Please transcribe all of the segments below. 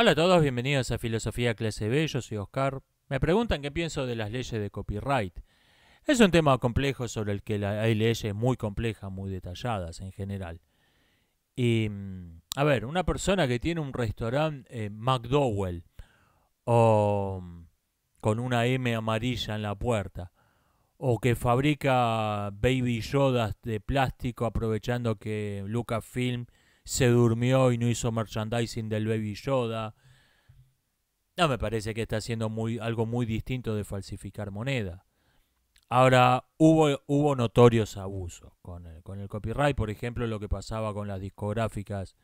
Hola a todos, bienvenidos a Filosofía Clase B, yo soy Oscar. Me preguntan qué pienso de las leyes de copyright. Es un tema complejo sobre el que hay leyes muy complejas, muy detalladas en general. Y, mm, a ver, una persona que tiene un restaurante McDowell o mm, con una M amarilla en la puerta o que fabrica baby yodas de plástico aprovechando que Lucasfilm se durmió y no hizo merchandising del Baby Yoda. No me parece que está haciendo algo muy distinto de falsificar moneda. Ahora, hubo, notorios abusos con el, con el copyright, por ejemplo, lo que pasaba con las discográficas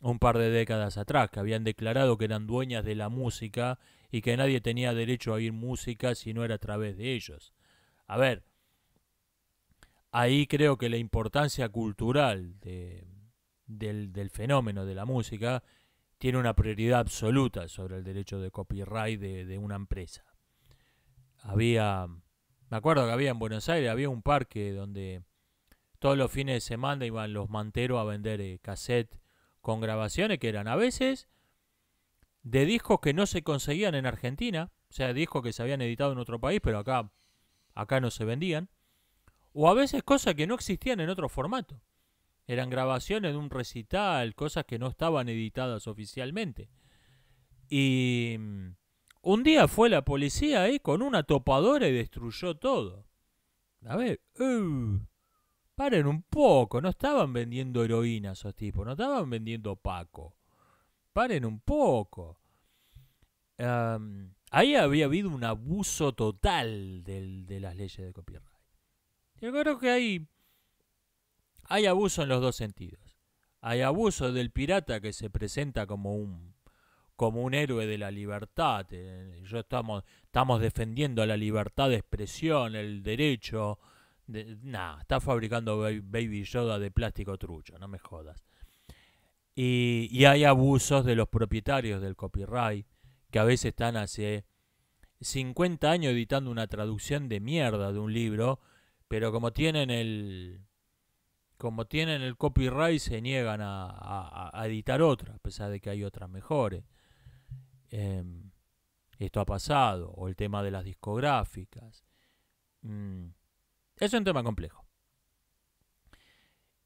un par de décadas atrás, que habían declarado que eran dueñas de la música y que nadie tenía derecho a oír música si no era a través de ellos. A ver, ahí creo que la importancia cultural de, del, fenómeno de la música tiene una prioridad absoluta sobre el derecho de copyright de, una empresa. Había, me acuerdo que había en Buenos Aires, había un parque donde todos los fines de semana iban los manteros a vender eh, cassette con grabaciones que eran a veces de discos que no se conseguían en Argentina, o sea, discos que se habían editado en otro país, pero acá, acá no se vendían, o a veces cosas que no existían en otro formato. Eran grabaciones de un recital, cosas que no estaban editadas oficialmente. Y mm, un día fue la policía ahí con una topadora y destruyó todo. A ver, uh, paren un poco, no estaban vendiendo heroína esos tipos, no estaban vendiendo Paco. Paren un poco. ahí había habido un abuso total de las leyes de copyright. Yo creo que ahí hay abuso en los dos sentidos. Hay abuso del pirata que se presenta como un como un héroe de la libertad. Eh, yo estamos, estamos defendiendo la libertad de expresión, el derecho. De, está fabricando Baby Yoda de plástico trucho, no me jodas. Y, y, hay abusos de los propietarios del copyright, que a veces están hace 50 años editando una traducción de mierda de un libro, pero como tienen el, como tienen el copyright, se niegan a, editar otra, a pesar de que hay otras mejores. Em, esto ha pasado, o el tema de las discográficas. Mm, es un tema complejo.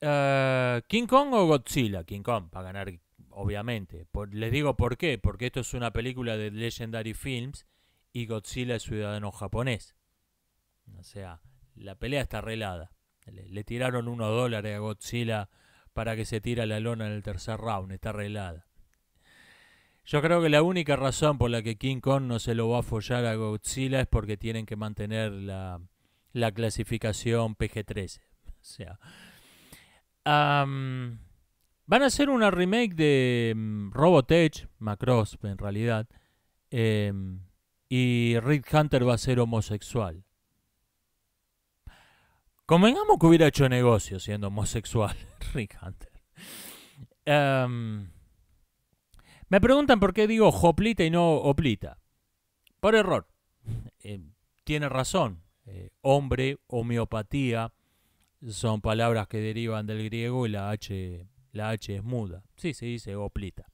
Eh, King Kong o Godzilla? King Kong, para ganar, obviamente. les digo por qué, porque esto es una película de Legendary Films y Godzilla es ciudadano japonés. O sea, la pelea está arreglada. Le, tiraron unos dólares a Godzilla para que se tire la lona en el tercer round, está arreglada. Yo creo que la única razón por la que King Kong no se lo va a follar a Godzilla es porque tienen que mantener la, la clasificación PG-13. O sea, van a hacer una remake de mm, Robotech, Macross en realidad, em, y Rick Hunter va a ser homosexual. Convengamos que hubiera hecho negocio siendo homosexual, Rick Hunter. Em, me preguntan por qué digo hoplita y no oplita. Por error. Eh, tiene razón. Eh, hombre, homeopatía, son palabras que derivan del griego y la H, la H es muda. Sí, se dice oplita.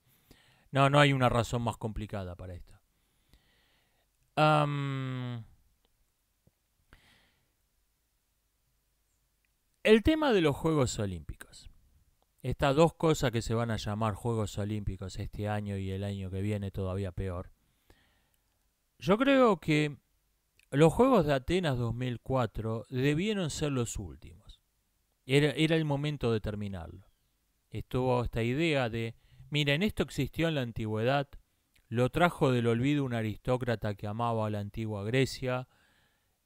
No, no hay una razón más complicada para esto. Em, El tema de los Juegos Olímpicos. Estas dos cosas que se van a llamar Juegos Olímpicos este año y el año que viene todavía peor. Yo creo que los Juegos de Atenas 2004 debieron ser los últimos. Era, el momento de terminarlo. Estuvo esta idea de, miren, esto existió en la antigüedad, lo trajo del olvido un aristócrata que amaba a la antigua Grecia,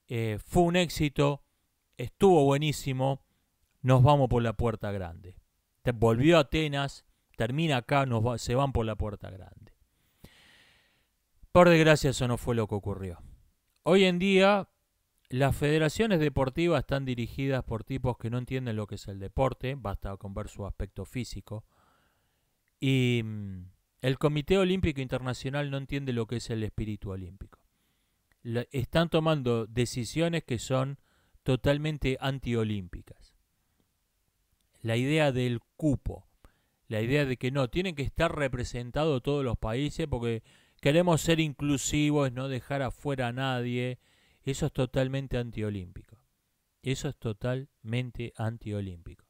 eh, fue un éxito, estuvo buenísimo, nos vamos por la puerta grande. Volvió a Atenas, termina acá, se van por la puerta grande. Por desgracia eso no fue lo que ocurrió. Hoy en día las federaciones deportivas están dirigidas por tipos que no entienden lo que es el deporte, basta con ver su aspecto físico. Y mm, el Comité Olímpico Internacional no entiende lo que es el espíritu olímpico. están tomando decisiones que son totalmente antiolímpicas la idea del cupo, la idea de que no, tienen que estar representados todos los países porque queremos ser inclusivos, no dejar afuera a nadie. Eso es totalmente antiolímpico. Eso es totalmente antiolímpico.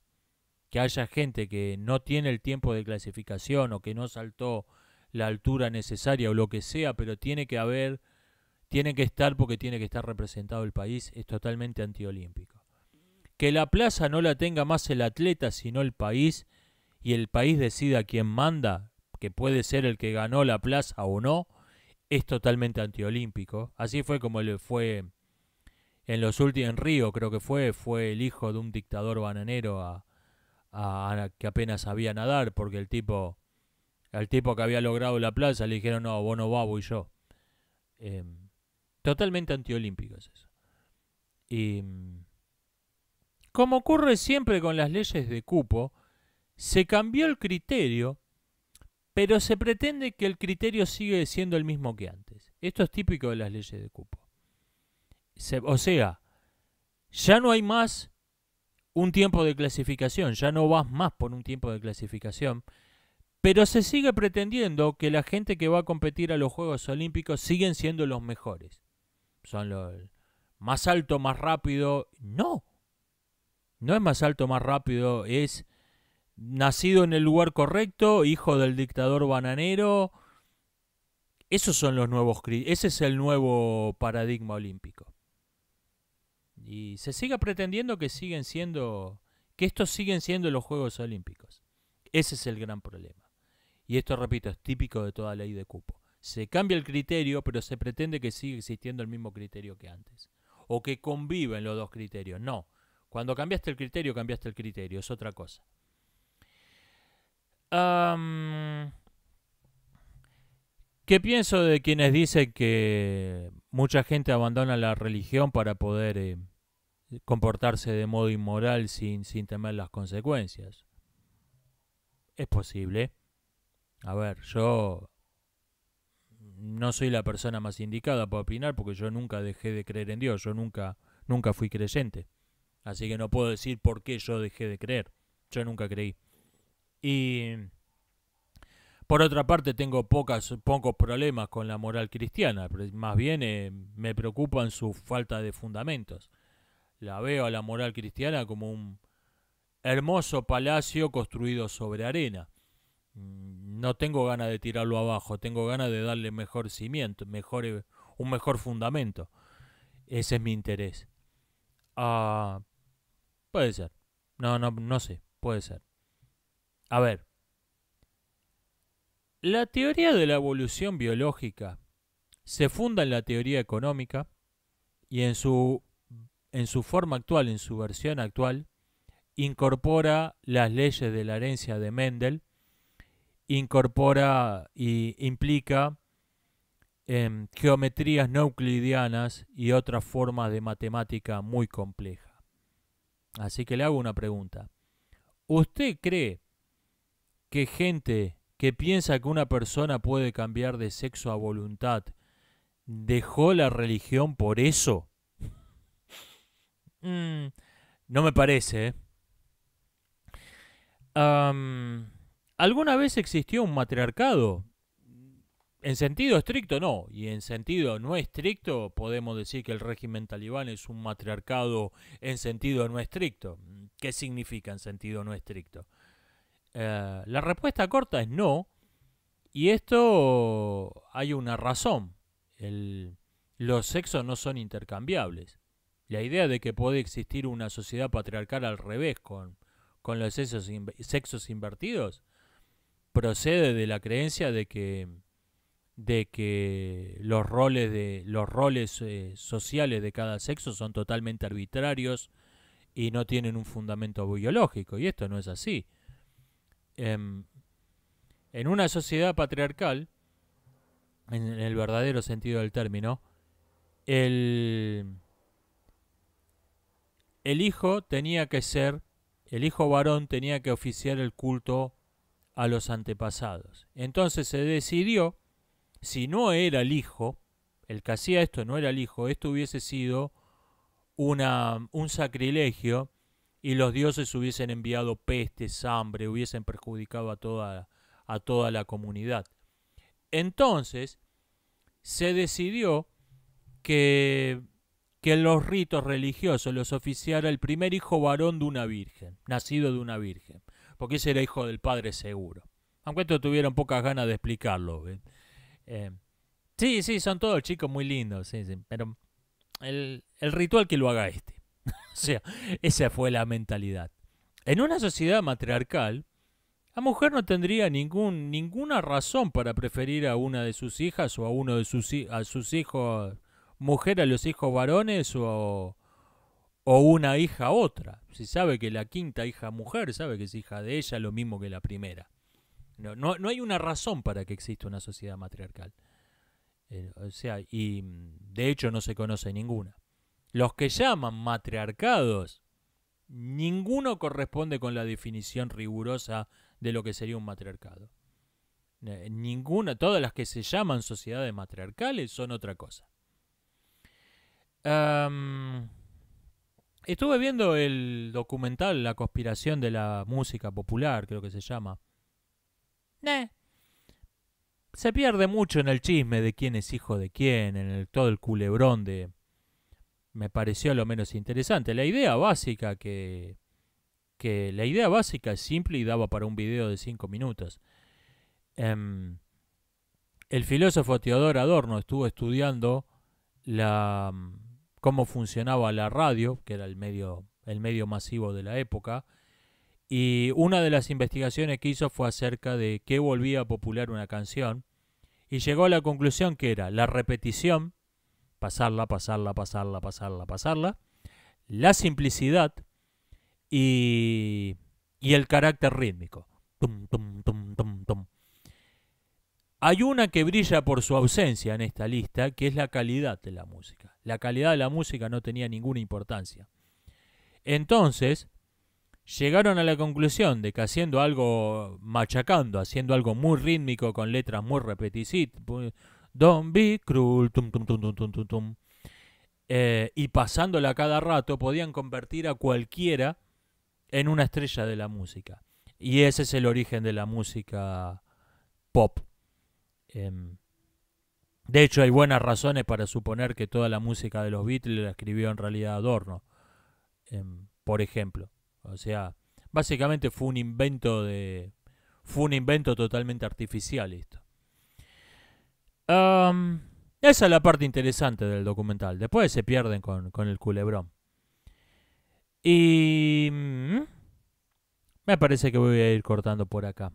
Que haya gente que no tiene el tiempo de clasificación o que no saltó la altura necesaria o lo que sea, pero tiene que haber, tiene que estar porque tiene que estar representado el país, es totalmente antiolímpico que la plaza no la tenga más el atleta sino el país y el país decida quién manda, que puede ser el que ganó la plaza o no, es totalmente antiolímpico. Así fue como le fue en los últimos en Río, creo que fue, fue el hijo de un dictador bananero a, que apenas sabía nadar, porque el tipo, el tipo que había logrado la plaza le dijeron no, vos no vas, yo. Em, totalmente antiolímpico es eso. Y como ocurre siempre con las leyes de cupo, se cambió el criterio, pero se pretende que el criterio sigue siendo el mismo que antes. Esto es típico de las leyes de cupo. o sea, ya no hay más un tiempo de clasificación, ya no vas más por un tiempo de clasificación, pero se sigue pretendiendo que la gente que va a competir a los Juegos Olímpicos siguen siendo los mejores. Son los más alto, más rápido. No, no es más alto, más rápido, es nacido en el lugar correcto, hijo del dictador bananero. Esos son los nuevos ese es el nuevo paradigma olímpico. Y se sigue pretendiendo que siguen siendo que estos siguen siendo los Juegos Olímpicos. Ese es el gran problema. Y esto, repito, es típico de toda ley de cupo. Se cambia el criterio, pero se pretende que siga existiendo el mismo criterio que antes. O que conviven los dos criterios. No, cuando cambiaste el criterio, cambiaste el criterio, es otra cosa. ¿Qué pienso de quienes dicen que mucha gente abandona la religión para poder eh, comportarse de modo inmoral sin, sin temer las consecuencias? Es posible. A ver, yo no soy la persona más indicada para opinar porque yo nunca dejé de creer en Dios, yo nunca, nunca fui creyente. Así que no puedo decir por qué yo dejé de creer. Yo nunca creí. Y por otra parte tengo pocos problemas con la moral cristiana. Más bien eh, me preocupan su falta de fundamentos. La veo a la moral cristiana como un hermoso palacio construido sobre arena. Mm, no tengo ganas de tirarlo abajo, tengo ganas de darle mejor cimiento, mejor, eh, un mejor fundamento. Ese es mi interés. Ah, Puede ser. No, no, no sé. Puede ser. A ver. La teoría de la evolución biológica se funda en la teoría económica y en su, en su forma actual, en su versión actual, incorpora las leyes de la herencia de Mendel, incorpora e implica em, geometrías no euclidianas y otras formas de matemática muy compleja. Así que le hago una pregunta. ¿Usted cree que gente que piensa que una persona puede cambiar de sexo a voluntad dejó la religión por eso? Mm, no me parece. ¿eh? ¿Alguna vez existió un matriarcado? En sentido estricto no, y en sentido no estricto podemos decir que el régimen talibán es un matriarcado en sentido no estricto. ¿Qué significa en sentido no estricto? Eh, la respuesta corta es no, y esto hay una razón. los sexos no son intercambiables. La idea de que puede existir una sociedad patriarcal al revés con, con los sexos, sexos invertidos procede de la creencia de que de que los roles, de, los roles eh, sociales de cada sexo son totalmente arbitrarios y no tienen un fundamento biológico, y esto no es así. Em, en, una sociedad patriarcal, en, el verdadero sentido del término, el hijo tenía que ser, el hijo varón tenía que oficiar el culto a los antepasados. Entonces se decidió si no era el hijo, el que hacía esto no era el hijo, esto hubiese sido un sacrilegio y los dioses hubiesen enviado peste, hambre, hubiesen perjudicado a toda, a toda la comunidad. Entonces, se decidió que, que en los ritos religiosos los oficiara el primer hijo varón de una virgen, nacido de una virgen, porque ese era hijo del padre seguro. Aunque esto tuvieron pocas ganas de explicarlo. Eh, sí, sí, son todos chicos muy lindos, sí, sí, pero el, el ritual que lo haga este. o sea, esa fue la mentalidad. En una sociedad matriarcal, la mujer no tendría ningún, ninguna razón para preferir a una de sus hijas o a uno de sus, a sus hijos, mujer a los hijos varones o, o una hija a otra. Si sabe que la quinta hija mujer, sabe que es hija de ella, lo mismo que la primera. No, hay una razón para que exista una sociedad matriarcal. Eh, o sea, y mm, de hecho no se conoce ninguna. Los que llaman matriarcados, ninguno corresponde con la definición rigurosa de lo que sería un matriarcado. ninguna, todas las que se llaman sociedades matriarcales son otra cosa. estuve viendo el documental La conspiración de la música popular, creo que se llama eh. Se pierde mucho en el chisme de quién es hijo de quién, en todo el culebrón de... Me pareció lo menos interesante. La idea básica que... la idea básica es simple y daba para un video de cinco minutos. Em, el filósofo Teodoro Adorno estuvo estudiando cómo funcionaba la radio, que era el medio masivo de la época, y una de las investigaciones que hizo fue acerca de qué volvía a popular una canción. Y llegó a la conclusión que era la repetición, pasarla, pasarla, pasarla, pasarla, pasarla, la simplicidad y, y el carácter rítmico. Tum, tum, tum, tum, tum. Hay una que brilla por su ausencia en esta lista, que es la calidad de la música. La calidad de la música no tenía ninguna importancia. Entonces, llegaron a la conclusión de que haciendo algo machacando, haciendo algo muy rítmico con letras muy repetitivas, Don't be cruel, tum, tum, tum, tum, tum, tum, eh, y pasándola cada rato, podían convertir a cualquiera en una estrella de la música. Y ese es el origen de la música pop. Em, de hecho, hay buenas razones para suponer que toda la música de los Beatles la escribió en realidad Adorno, em, por ejemplo. O sea, básicamente fue un invento de. Fue un invento totalmente artificial esto. esa es la parte interesante del documental. Después se pierden con, el culebrón. Y. Mm, me parece que voy a ir cortando por acá.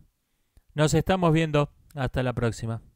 Nos estamos viendo. Hasta la próxima.